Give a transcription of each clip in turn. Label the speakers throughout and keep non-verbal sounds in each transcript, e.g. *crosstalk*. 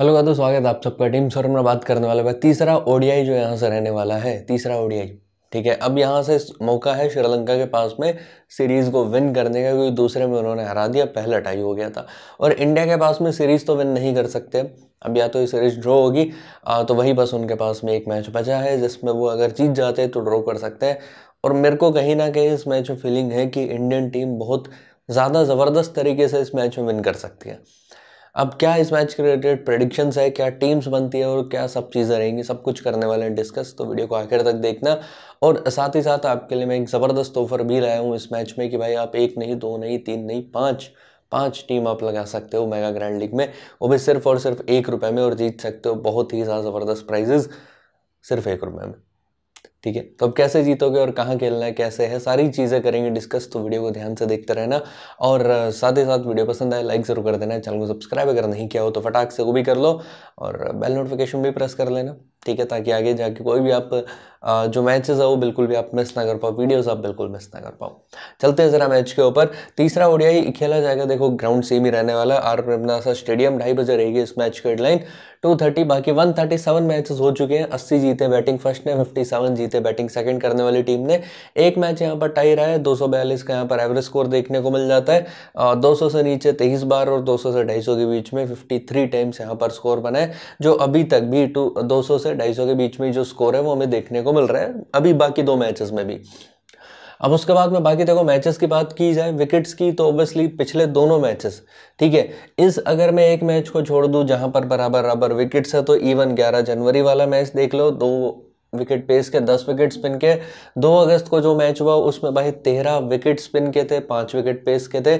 Speaker 1: hello दोस्तों स्वागत है आप सबका टीम सर में बात करने वाला है तीसरा ओडीआई जो यहाँ से रहने वाला है तीसरा ओडीआई ठीक है अब यहाँ से मौका है श्रीलंका के पास में सीरीज़ को विन करने का क्योंकि दूसरे में उन्होंने हरा दिया पहला टाई हो गया था और इंडिया के पास में सीरीज़ तो विन नहीं कर सकते अब या तो ये सीरीज ड्रॉ होगी तो वही बस उनके पास में एक मैच बचा है जिसमें वो अगर जीत जाते तो ड्रॉ कर सकते हैं और मेरे को कहीं ना कहीं इस मैच में फीलिंग है कि इंडियन टीम बहुत ज़्यादा ज़बरदस्त तरीके से इस मैच में विन कर सकती है अब क्या इस मैच के रिलेटेड प्रडिक्शंस है क्या टीम्स बनती है और क्या सब चीज़ें रहेंगी सब कुछ करने वाले हैं डिस्कस तो वीडियो को आखिर तक देखना और साथ ही साथ आपके लिए मैं एक ज़बरदस्त ऑफर भी लाया हूँ इस मैच में कि भाई आप एक नहीं दो नहीं तीन नहीं पाँच पांच टीम आप लगा सकते हो मेगा ग्रैंड लीग में वो भी सिर्फ और सिर्फ एक रुपये में और जीत सकते हो बहुत ही ज़्यादा ज़बरदस्त प्राइजेज़ सिर्फ एक रुपये में ठीक है तो अब कैसे जीतोगे और कहाँ खेलना है कैसे है सारी चीज़ें करेंगे डिस्कस तो वीडियो को ध्यान से देखते रहना और साथ ही साथ वीडियो पसंद आए लाइक ज़रूर कर देना चैनल को सब्सक्राइब अगर नहीं किया हो तो फटाक से वो भी कर लो और बेल नोटिफिकेशन भी प्रेस कर लेना ठीक है ताकि आगे जाके कोई भी आप जो मैचेस है वो बिल्कुल भी आप मिस ना कर पाओ वीडियोस आप बिल्कुल मिस ना कर पाओ चलते हैं ज़रा मैच के ऊपर तीसरा ओडियाई खेला जाएगा देखो ग्राउंड सेम ही रहने वाला आर प्रेमदासा स्टेडियम ढाई बजे रहेगी इस मैच की हेडलाइन टू थर्टी बाकी वन थर्टी सेवन मैचेस हो चुके हैं अस्सी जीते बैटिंग फर्स्ट ने फिफ्टी सेवन जीते बैटिंग सेकंड करने वाली टीम ने एक मैच यहाँ पर टाई रहा है दो का यहाँ पर एवरेज स्कोर देखने को मिल जाता है दो से नीचे तेईस बार और दो से ढाई के बीच में फिफ्टी टाइम्स यहाँ पर स्कोर बना है जो अभी तक भी टू से ढाई के बीच में जो स्कोर है वो हमें देखने को मिल रहा है अभी बाकी दो मैचेस में भी अब उसके बाद में बाकी देखो मैचेस की बात की जाए विकेट्स की तो ऑब्वियसली पिछले दोनों मैचेस ठीक है इस अगर मैं एक मैच को छोड़ दूं जहां पर बराबर बराबर विकेट्स है तो इवन 11 जनवरी वाला मैच देख लो दो विकेट पेस के दस विकेट स्पिन के दो अगस्त को जो मैच हुआ उसमें भाई तेरह विकेट स्पिन के थे पांच विकेट पेस के थे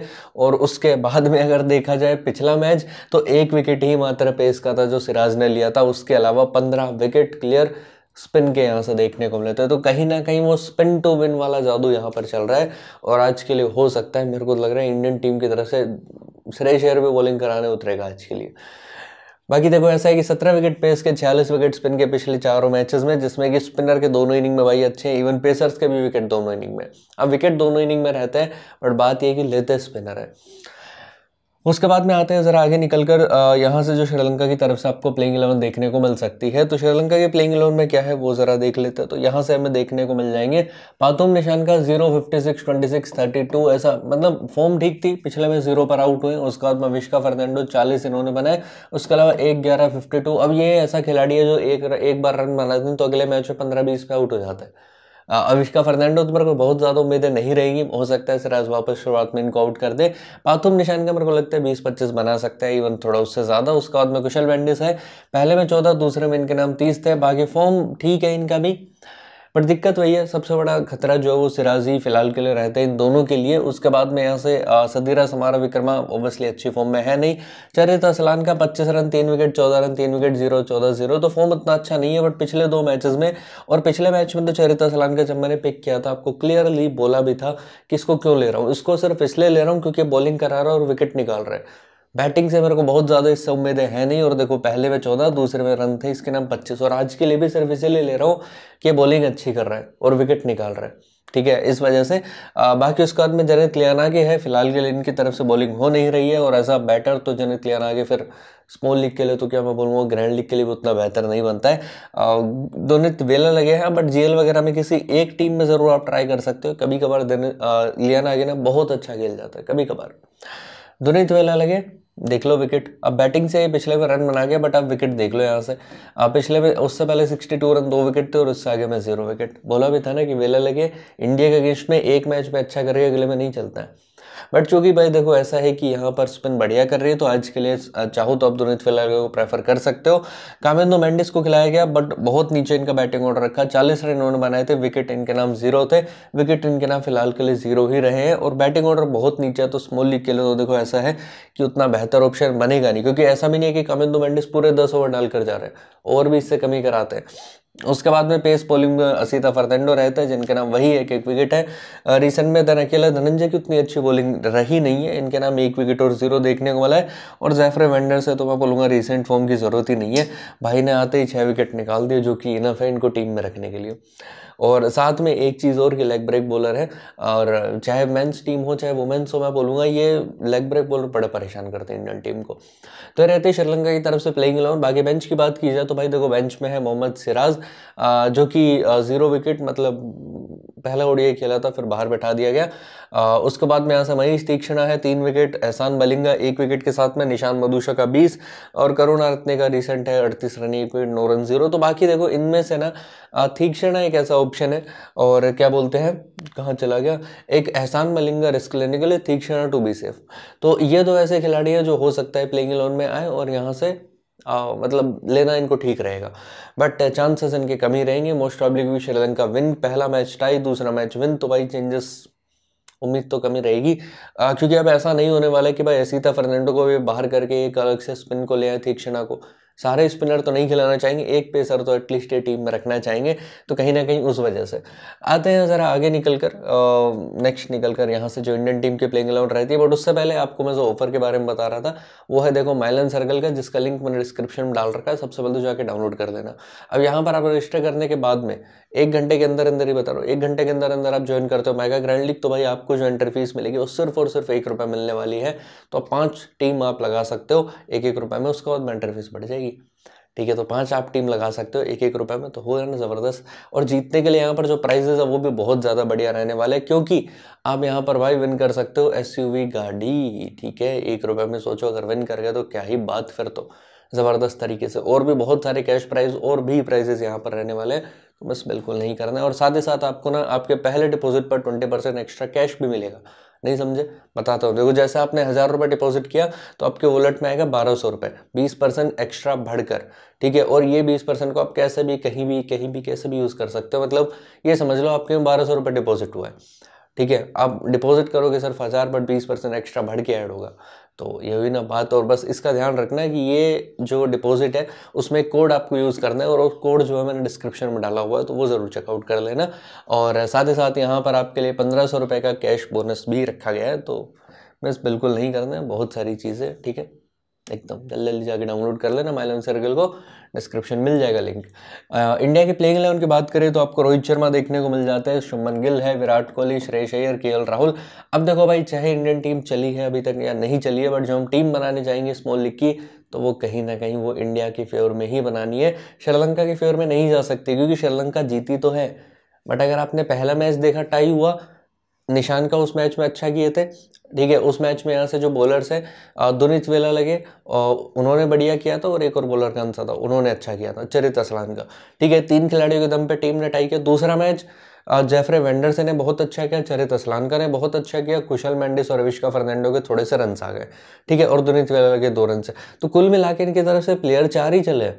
Speaker 1: और उसके बाद में अगर देखा जाए पिछला मैच तो एक विकेट ही मात्र पेस का था जो सिराज ने लिया था उसके अलावा पंद्रह विकेट क्लियर स्पिन के यहाँ से देखने को मिलते हैं तो कहीं ना कहीं वो स्पिन टू विन वाला जादू यहाँ पर चल रहा है और आज के लिए हो सकता है मेरे को तो लग रहा है इंडियन टीम की तरफ से श्रेय शेयर भी बॉलिंग कराने उतरेगा आज के लिए बाकी देखो ऐसा है कि सत्रह विकेट पेस के छियालीस विकेट स्पिन के पिछले चारों मैचेस में जिसमें कि स्पिनर के दोनों इनिंग में भाई अच्छे हैं इवन पेसर्स के भी विकेट दोनों इनिंग में अब विकेट दोनों इनिंग में रहते हैं बट बात यह कि लेते स्पिनर है उसके बाद में आते हैं ज़रा आगे निकल कर यहाँ से जो श्रीलंका की तरफ से आपको प्लेइंग इलेवन देखने को मिल सकती है तो श्रीलंका के प्लेइंग इलेवन में क्या है वो ज़रा देख लेते हैं तो यहाँ से हमें देखने को मिल जाएंगे पातुम निशान का zero fifty six twenty six thirty two ऐसा मतलब फॉर्म ठीक थी पिछले में जीरो पर आउट हुए उसके बाद मविश्का फर्नैंडो चालीस इन्होंने बनाए उसके अलावा एक ग्यारह फिफ्टी टू अब ये ऐसा खिलाड़ी है जो एक एक बार रन बनाते हैं तो अगले मैच में पंद्रह बीस पे आउट हो जाता है अविष्का फर्नांडो तो मेरे को बहुत ज़्यादा उम्मीदें नहीं रहेगी हो सकता है सिराज वापस शुरुआत में इनको आउट कर दे पाथुम निशान का मेरे को लगता है बीस पच्चीस बना सकता है इवन थोड़ा उससे ज़्यादा उसके बाद में कुशल वेंडिस है पहले में चौदह दूसरे में इनके नाम तीस थे बाकी फॉर्म ठीक है इनका भी पर दिक्कत वही है सबसे बड़ा खतरा जो है वो सिराजी फिलहाल के लिए रहता है इन दोनों के लिए उसके बाद में यहाँ से सदीरा समारा विक्रमा ओबियसली अच्छी फॉर्म में है नहीं चरित असलान का पच्चीस रन तीन विकेट चौदह रन तीन विकेट जीरो चौदह जीरो तो फॉर्म उतना अच्छा नहीं है बट पिछले दो मैचेस में और पिछले मैच में तो चरित सलान का जब मैंने पिक किया था आपको क्लियरली बोला भी था कि इसको क्यों ले रहा हूँ इसको सिर्फ इसलिए ले रहा हूँ क्योंकि बॉलिंग करा रहा है और विकेट निकाल रहा है बैटिंग से मेरे को बहुत ज़्यादा इससे उम्मीदें हैं नहीं और देखो पहले में चौदह दूसरे में रन थे इसके नाम पच्चीस और आज के लिए भी सिर्फ इसीलिए ले रहा हूँ कि बॉलिंग अच्छी कर रहा है और विकेट निकाल रहा है ठीक है इस वजह से आ, बाकी उसके बाद में जनित लियाना के है फिलहाल के लिए इनकी तरफ से बॉलिंग हो नहीं रही है और एज बैटर तो जनित लियाना के फिर स्मॉल लीग के लिए तो क्या मैं बोलूँगा ग्रैंड लीग के लिए भी उतना बेहतर नहीं बनता है दोनित तो वेला लगे हैं बट जीएल वगैरह में किसी एक टीम में ज़रूर आप ट्राई कर सकते हो कभी कभार लियाना आगे ना बहुत अच्छा खेल जाता है कभी कभार दुनित तो वेला लगे देख लो विकेट अब बैटिंग से पिछले में रन बना गया बट आप विकेट देख लो यहाँ से आप पिछले में उससे पहले 62 रन दो विकेट थे और उससे आगे में जीरो विकेट बोला भी था ना कि वेला लगे इंडिया के अगेंस्ट में एक मैच में अच्छा करेगा अगले में नहीं चलता है बट चूंकि भाई देखो ऐसा है कि यहाँ पर स्पिन बढ़िया कर रही है तो आज के लिए चाहो तो आप दुनित फिलहाल को प्रेफर कर सकते हो कामेंदो मैंडिस को खिलाया गया बट बहुत नीचे इनका बैटिंग ऑर्डर रखा चालीस रन इन्होंने बनाए थे विकेट इनके नाम जीरो थे विकेट इनके नाम फिलहाल के लिए जीरो ही रहे हैं और बैटिंग ऑर्डर बहुत नीचे है तो स्मॉल लीग के लिए तो देखो ऐसा है कि उतना बेहतर ऑप्शन बनेगा नहीं क्योंकि ऐसा भी नहीं है कि कामेंदो मैंडिस पूरे दस ओवर डालकर जा रहे हैं और भी इससे कमी कराते हैं उसके बाद में पेस बॉलिंग में असीता फर्तेंडो रहते हैं जिनके नाम वही एक एक विकेट है रिसेंट में धन अकेला धनंजय की उतनी अच्छी बॉलिंग रही नहीं है इनके नाम एक विकेट और जीरो देखने को मिला है और जैफरे वेंडर से तो मैं बोलूँगा रिसेंट फॉर्म की ज़रूरत ही नहीं है भाई ने आते ही छः विकेट निकाल दिए जो कि इनफ है इनको टीम में रखने के लिए और साथ में एक चीज़ और कि लेग ब्रेक बॉलर है और चाहे मेंस टीम हो चाहे वुमेंस हो मैं बोलूँगा ये लेग ब्रेक बॉलर बड़े परेशान करते हैं इंडियन टीम को तो रहते श्रीलंका की तरफ से प्लेइंग इलेवन बाकी बेंच की बात की जाए तो भाई देखो बेंच में है मोहम्मद सिराज जो कि ज़ीरो विकेट मतलब पहला ओडीआई खेला था फिर बाहर बैठा दिया गया उसके बाद में यहाँ से महेश तीक्षणा है तीन विकेट एहसान बलिंगा एक विकेट के साथ में निशान मदुशा का बीस और करुण रत्ने का रिसेंट है अड़तीस रन एक विकेट नौ रन जीरो तो बाकी देखो इनमें से ना तीक्षणा एक ऐसा ऑप्शन है और क्या बोलते हैं कहाँ चला गया एक एहसान मलिंगा रिस्क लेने के लिए तीक्षणा टू बी सेफ तो ये दो ऐसे खिलाड़ी हैं जो हो सकता है प्लेइंग लोन में आए और यहाँ से आ, मतलब लेना इनको ठीक रहेगा बट चांसेस uh, इनके कम ही रहेंगे मोस्ट प्रॉब्ली क्योंकि श्रीलंका विन पहला मैच टाई दूसरा मैच विन तो भाई चेंजेस उम्मीद तो कमी रहेगी क्योंकि अब ऐसा नहीं होने वाला है कि भाई ऐसी फर्नांडो को भी बाहर करके एक अलग से स्पिन को ले आए क्षणा को सारे स्पिनर तो नहीं खिलाना चाहेंगे एक पेसर तो एटलीस्ट ये टीम में रखना चाहेंगे तो कहीं ना कहीं उस वजह से आते हैं ज़रा आगे निकल कर नेक्स्ट निकल कर यहाँ से जो इंडियन टीम की प्लेइंग अलाउंड रहती है बट उससे पहले आपको मैं जो ऑफर के बारे में बता रहा था वो है देखो माइलन सर्कल का जिसका लिंक मैंने डिस्क्रिप्शन में डाल रखा है सबसे पहले तो जाकर डाउनलोड कर लेना अब यहाँ पर आप रजिस्टर करने के बाद में एक घंटे के अंदर अंदर ही बता रहा हूँ एक घंटे के अंदर अंदर आप ज्वाइन करते हो मेगा ग्रैंड लीग तो भाई आपको जो एंट्री फीस मिलेगी वो सिर्फ और सिर्फ एक रुपये मिलने वाली है तो पाँच टीम आप लगा सकते हो एक एक रुपये में उसके बाद में एंट्री फीस बढ़ जाएगी ठीक है तो पांच आप टीम लगा सकते हो एक एक रुपए में तो हो रहा ना ज़बरदस्त और जीतने के लिए यहाँ पर जो प्राइजेज है वो भी बहुत ज़्यादा बढ़िया रहने वाला है क्योंकि आप यहाँ पर भाई विन कर सकते हो एसयूवी गाड़ी ठीक है एक रुपए में सोचो अगर विन कर गए तो क्या ही बात फिर तो ज़बरदस्त तरीके से और भी बहुत सारे कैश प्राइज और भी प्राइजेस यहाँ पर रहने वाले हैं तो बस बिल्कुल नहीं करना है और साथ ही साथ आपको ना आपके पहले डिपॉजिट पर ट्वेंटी परसेंट एक्स्ट्रा कैश भी मिलेगा नहीं समझे बताता हूँ देखो जैसे आपने हज़ार रुपये डिपॉजिट किया तो आपके वॉलेट में आएगा बारह सौ रुपये बीस परसेंट एक्स्ट्रा बढ़कर ठीक है और ये बीस परसेंट को आप कैसे भी कहीं भी कहीं भी कैसे भी यूज़ कर सकते हो मतलब ये समझ लो आपके बारह सौ रुपये डिपॉजिट हुआ है ठीक है आप डिपॉजिट करोगे सिर्फ हज़ार पर बीस परसेंट एक्स्ट्रा बढ़ के ऐड होगा तो ये हुई ना बात और बस इसका ध्यान रखना है कि ये जो डिपॉजिट है उसमें कोड आपको यूज़ करना है और उस कोड जो है मैंने डिस्क्रिप्शन में डाला हुआ है तो वो ज़रूर चेकआउट कर लेना और साथ ही साथ यहाँ पर आपके लिए पंद्रह सौ रुपये का कैश बोनस भी रखा गया है तो बस बिल्कुल नहीं करना है बहुत सारी चीज़ें ठीक है एकदम जल्दी जल्दी जाके डाउनलोड कर लेना माइलन सर्कल को डिस्क्रिप्शन मिल जाएगा लिंक आ, इंडिया के प्लेइंग इलेवन की बात करें तो आपको रोहित शर्मा देखने को मिल जाता है शुभमन गिल है विराट कोहली श्रेयस अय्यर के राहुल अब देखो भाई चाहे इंडियन टीम चली है अभी तक या नहीं चली है बट जो हम टीम बनाने जाएंगे स्मॉल लीग की तो वो कहीं ना कहीं वो इंडिया के फेवर में ही बनानी है श्रीलंका के फेवर में नहीं जा सकती क्योंकि श्रीलंका जीती तो है बट अगर आपने पहला मैच देखा टाई हुआ निशान का उस मैच में अच्छा किए थे ठीक है उस मैच में यहाँ से जो बॉलर्स हैं दुनित वेला लगे और उन्होंने बढ़िया किया था और एक और बॉलर का आंसर था उन्होंने अच्छा किया था चरित असलान का ठीक है तीन खिलाड़ियों के दम पे टीम ने टाई किया दूसरा मैच जेफरे वेंडरसन ने बहुत अच्छा किया चरित असलान का ने बहुत अच्छा किया कुशल मैंडिस और अविष्का फर्नैंडो के थोड़े से रन आ गए ठीक है और दुनित वेला लगे दो रन से तो कुल मिला इनकी तरफ से प्लेयर चार ही चले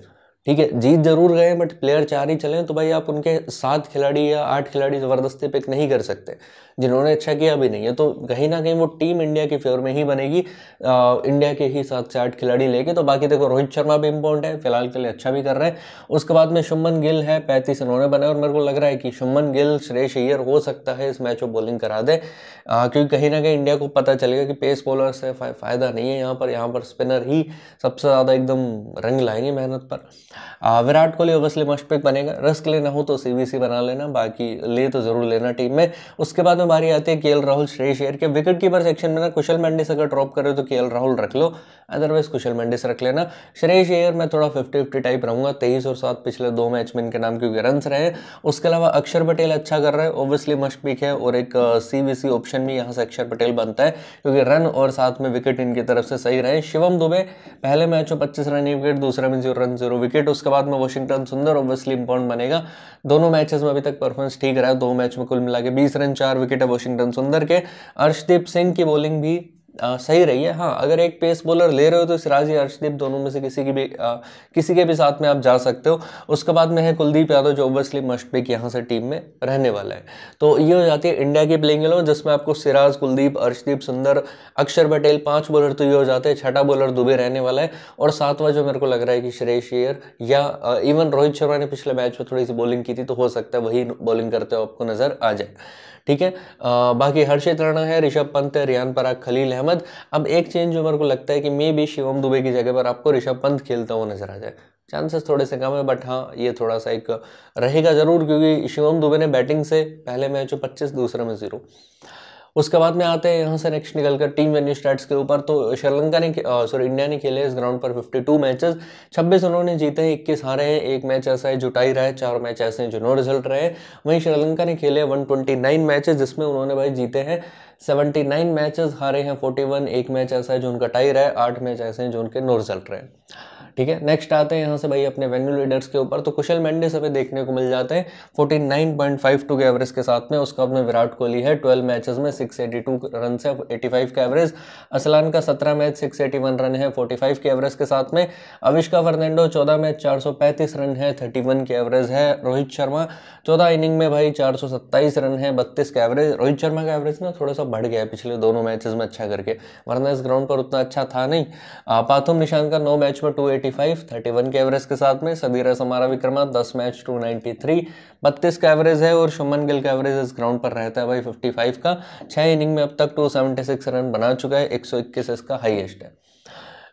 Speaker 1: ठीक है जीत जरूर गए बट प्लेयर चार ही चले तो भाई आप उनके सात खिलाड़ी या आठ खिलाड़ी ज़बरदस्ती पिक नहीं कर सकते जिन्होंने अच्छा किया भी नहीं है तो कहीं ना कहीं वो टीम इंडिया के फेवर में ही बनेगी आ, इंडिया के ही सात से आठ खिलाड़ी लेके तो बाकी देखो रोहित शर्मा भी इंपॉर्ट है फिलहाल के लिए अच्छा भी कर रहे हैं उसके बाद में शुभमन गिल है पैंतीस इन्होंने बनाए और मेरे को लग रहा है कि शुभमन गिल श्रेष अयर हो सकता है इस मैच को बॉलिंग करा दे क्योंकि कहीं ना कहीं इंडिया को पता चलेगा कि पेस बॉलर से फ़ायदा नहीं है यहाँ पर यहाँ पर स्पिनर ही सबसे ज़्यादा एकदम रंग लाएंगे मेहनत पर Virat Kohli obviously must pick बनेगा रिस्क लेना हो तो सीबीसी बना लेना बाकी ले तो ज़रूर लेना टीम में उसके बाद में बारी आती है के राहुल श्रेयस अय्यर के विकेट कीपर सेक्शन में ना कुशल मैंडिस अगर ड्रॉप करे तो के राहुल रख लो अदरवाइज कुशल मैंडिस रख लेना श्रेयस अय्यर मैं थोड़ा फिफ्टी फिफ्टी टाइप रहूंगा तेईस और सात पिछले दो मैच में इनके नाम क्योंकि रन रहे उसके अलावा अक्षर पटेल अच्छा कर रहे हैं ओबियसली मस्ट पिक है और एक सी ऑप्शन भी यहाँ से अक्षर पटेल बनता है क्योंकि रन और साथ में विकेट इनकी तरफ से सही रहे शिवम दुबे पहले मैच में पच्चीस रन विकेट दूसरे में zero run zero wicket wicket उसके बाद में वॉशिंगटन सुंदर ऑब्वियसली इंपॉर्टेंट बनेगा दोनों मैचेस में अभी तक परफॉर्मेंस ठीक रहा है दो मैच में कुल मिला के बीस रन चार विकेट है वॉशिंगटन सुंदर के अर्शदीप सिंह की बॉलिंग भी आ, सही रही है हाँ अगर एक पेस बॉलर ले रहे हो तो सिराज या अर्शदीप दोनों में से किसी की भी आ, किसी के भी साथ में आप जा सकते हो उसके बाद में है कुलदीप यादव जो ओबियसली मस्ट पिक यहाँ से टीम में रहने वाला है तो ये हो जाती है इंडिया की प्लेइंग एलेवन जिसमें आपको सिराज कुलदीप अर्शदीप सुंदर अक्षर पटेल पाँच बॉलर तो ये हो जाते हैं छठा बॉलर दुबे रहने वाला है और सातवां जो मेरे को लग रहा है कि श्रेष अय्यर या इवन रोहित शर्मा ने पिछले मैच में थोड़ी सी बॉलिंग की थी तो हो सकता है वही बॉलिंग करते हो आपको नज़र आ जाए ठीक है बाकी हर्षित राणा है ऋषभ पंत है रियान पराग खलील अहमद अब एक चेंज जो मेरे को लगता है कि मे भी शिवम दुबे की जगह पर आपको ऋषभ पंत खेलता हुआ नजर आ जाए चांसेस थोड़े से कम है बट हाँ ये थोड़ा सा एक रहेगा जरूर क्योंकि शिवम दुबे ने बैटिंग से पहले मैच हो पच्चीस दूसरे में जीरो उसके बाद में आते हैं यहाँ से नेक्स्ट निकलकर टीम वेन्यू स्टैट्स के ऊपर तो श्रीलंका ने सॉरी इंडिया ने खेले इस ग्राउंड पर 52 मैचेज छब्बीस उन्होंने जीते हैं इक्कीस हारे हैं एक मैच ऐसा है जुटाई रहा है चार मैच ऐसे हैं जो नो रिजल्ट रहे वहीं श्रीलंका ने खेले 129 मैचेज जिसमें उन्होंने भाई जीते हैं 79 मैचेस हारे हैं 41 एक मैच ऐसा है जो उनका टाई रहा है आठ मैच ऐसे हैं जो उनके नो रिजल्ट रहे हैं ठीक है नेक्स्ट आते हैं यहाँ से भाई अपने वेन्यू लीडर्स के ऊपर तो कुशल मैंडिस हमें देखने को मिल जाते हैं टू के एवरेज के साथ में उसका अपने विराट कोहली है 12 मैचेस में 682 रन से 85 का एवरेज असलान का 17 मैच 681 रन है 45 के एवरेज के साथ में अविष्का फर्नैंडो 14 मैच 435 रन है 31 के एवरेज है रोहित शर्मा 14 इनिंग में भाई 427 रन है 32 का एवरेज रोहित शर्मा का एवरेज ना थोड़ा सा बढ़ गया है पिछले दोनों मैचेस में अच्छा करके वरना इस ग्राउंड पर उतना अच्छा था नहीं पाथुम निशान का नौ मैच में टू 35, 31 के एवरेज के साथ में सबीरस हमारा विक्रमा 10 मैच 293, 32 का एवरेज है और शुमन गिल का एवरेज इस ग्राउंड पर रहता है भाई 55 का छः इनिंग में अब तक 276 रन बना चुका है 121 इसका हाईएस्ट है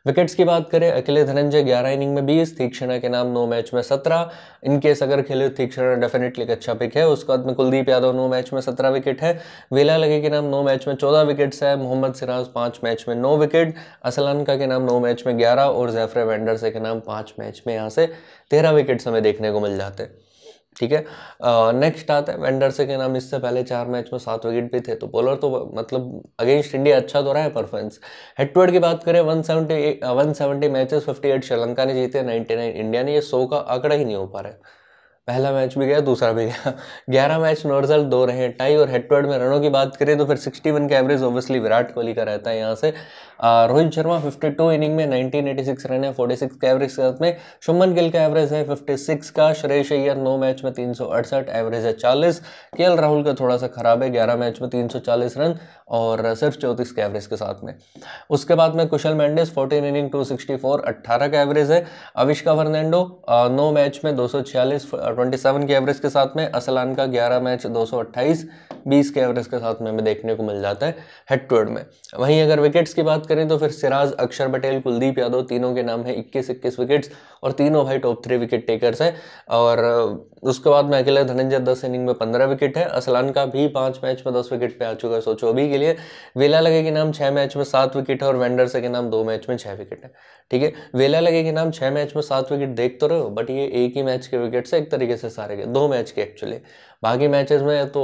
Speaker 1: विकेट्स की बात करें अकेले धनंजय ग्यारह इनिंग में बीस तीक्षणा के नाम नौ मैच में सत्रह इनकेस अगर खेले तीक्षणा डेफिनेटली एक अच्छा पिक है उसके बाद में कुलदीप यादव नौ मैच में सत्रह विकेट है वेला लगे के नाम नौ मैच में चौदह विकेट्स है मोहम्मद सिराज पाँच मैच में नौ विकेट असलानका के नाम नौ मैच में ग्यारह और जैफरे वेंडरसे के नाम पाँच मैच में यहाँ से तेरह विकेट्स हमें देखने को मिल जाते हैं ठीक है नेक्स्ट आता है वेंडरसे के नाम इससे पहले चार मैच में सात विकेट भी थे तो बॉलर तो मतलब अगेंस्ट इंडिया अच्छा तो रहा है परफॉर्मेंस हेड टू हेड की बात करें one seventy one seventy matches eight Sri Lanka ने जीते नाइन इंडिया ने ये सौ का आंकड़ा ही नहीं हो पा रहा है पहला मैच भी गया दूसरा भी गया *laughs* ग्यारह मैच नो रिजल्ट दो रहे टाई और हेड टू हेड में रनों की बात करें तो फिर सिक्सटी वन का एवरेज ऑब्वियसली विराट कोहली का रहता है यहाँ से रोहित शर्मा 52 इनिंग में 1986 रन है 46 के एवरेज के साथ में शुमन गिल का एवरेज है 56 का श्रेयस अय्यर नौ मैच में तीन एवरेज है 40 के राहुल का थोड़ा सा खराब है 11 मैच में 340 रन और सिर्फ चौंतीस के एवरेज के साथ में उसके बाद में कुशल मैंडिस 14 इनिंग 264 सिक्सटी का एवरेज है अविष्का फर्नैंडो नौ मैच में दो सौ के एवरेज के साथ में असलान का ग्यारह मैच दो 20 के एवरेज के साथ में हमें देखने को मिल जाता है हेड टू हेड में वहीं अगर विकेट्स की बात करें तो फिर सिराज अक्षर पटेल कुलदीप यादव तीनों के नाम है इक्कीस इक्कीस विकेट्स और तीनों भाई टॉप थ्री विकेट टेकर्स हैं और उसके बाद में अकेले धनंजय दस इनिंग में पंद्रह विकेट है असलान का भी पाँच मैच में दस विकेट पे आ चुका है सोचो अभी के लिए वेला लगे के नाम छः मैच में सात विकेट है और वेंडरसे के नाम दो मैच में छः विकेट है ठीक है वेला लगे के नाम छः मैच में सात विकेट देख तो रहे हो बट ये एक ही मैच के विकेट से एक तरीके से सारे के दो मैच के एक्चुअली बाकी मैचेस में तो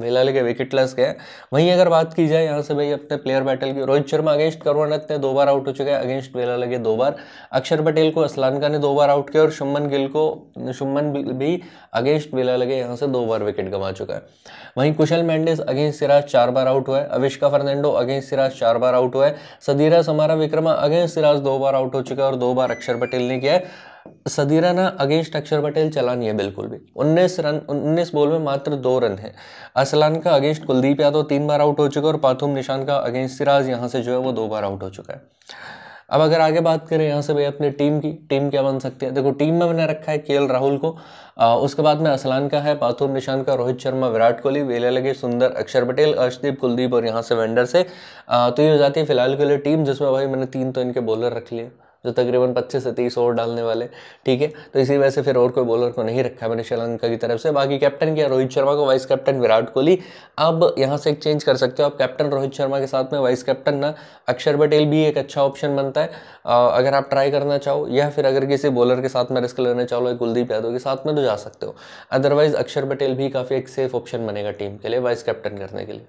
Speaker 1: वेलाल के विकेटलेस गए वहीं अगर बात की जाए यहाँ से भाई अपने प्लेयर बैटल की रोहित शर्मा अगेंस्ट करुणानक ने दो बार आउट हो चुके हैं अगेंस्ट मेला लगे दो बार अक्षर पटेल को असलानका ने दो बार आउट किया और शुमन गिल को शुमन भी अगेंस्ट मेला लगे यहाँ से दो बार विकेट गंवा चुका है वहीं कुशल मैंडिस अगेंस्ट सिराज चार बार आउट हुआ है अविष्का फर्नैंडो अगेंस्ट सिराज चार बार आउट हुआ है सदीरा समारा विक्रमा अगेंस्ट सिराज दो बार आउट हो चुका है और दो बार अक्षर पटेल ने किया है सदीराना अगेंस्ट अक्षर पटेल चला नहीं है बिल्कुल भी 19 रन 19 बॉल में मात्र दो रन है असलान का अगेंस्ट कुलदीप यादव तीन बार आउट हो चुका है और पाथुम निशान का अगेंस्ट सिराज यहाँ से जो है वो दो बार आउट हो चुका है अब अगर आगे बात करें यहाँ से भाई अपने टीम की टीम क्या बन सकती है देखो टीम में मैंने रखा है के राहुल को आ, उसके बाद में असलान का है पाथुर निशान का रोहित शर्मा विराट कोहली वेले लगे सुंदर अक्षर पटेल अर्शदीप कुलदीप और यहाँ से वेंडर से आ, तो ये हो जाती है फिलहाल के लिए टीम जिसमें भाई मैंने तीन तो इनके बॉलर रख लिया जो तकरीबन पच्चीस से तीस ओवर डालने वाले ठीक है तो इसी वजह से फिर और कोई बॉलर को नहीं रखा मैंने श्रीलंका की तरफ से बाकी कैप्टन किया रोहित शर्मा को वाइस कैप्टन विराट कोहली अब यहाँ से एक चेंज कर सकते हो आप कैप्टन रोहित शर्मा के साथ में वाइस कैप्टन ना अक्षर पटेल भी एक अच्छा ऑप्शन बनता है अगर आप ट्राई करना चाहो या फिर अगर किसी बॉलर के साथ में रिस्क लेना चाहो या कुलदीप यादव के साथ में तो जा सकते हो अदरवाइज़ अक्षर पटेल भी काफ़ी एक सेफ ऑप्शन बनेगा टीम के लिए वाइस कैप्टन करने के लिए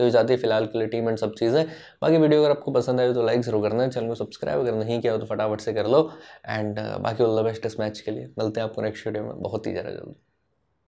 Speaker 1: तो ये जाती है फिलहाल के लिए टीम एंड सब चीज़ें बाकी वीडियो अगर आपको पसंद आए तो लाइक ज़रूर करना चैनल को सब्सक्राइब अगर नहीं किया हो तो फटाफट से कर लो एंड uh, बाकी ऑल द बेस्ट इस मैच के लिए मिलते हैं आपको नेक्स्ट वीडियो में बहुत ही ज़्यादा जल्दी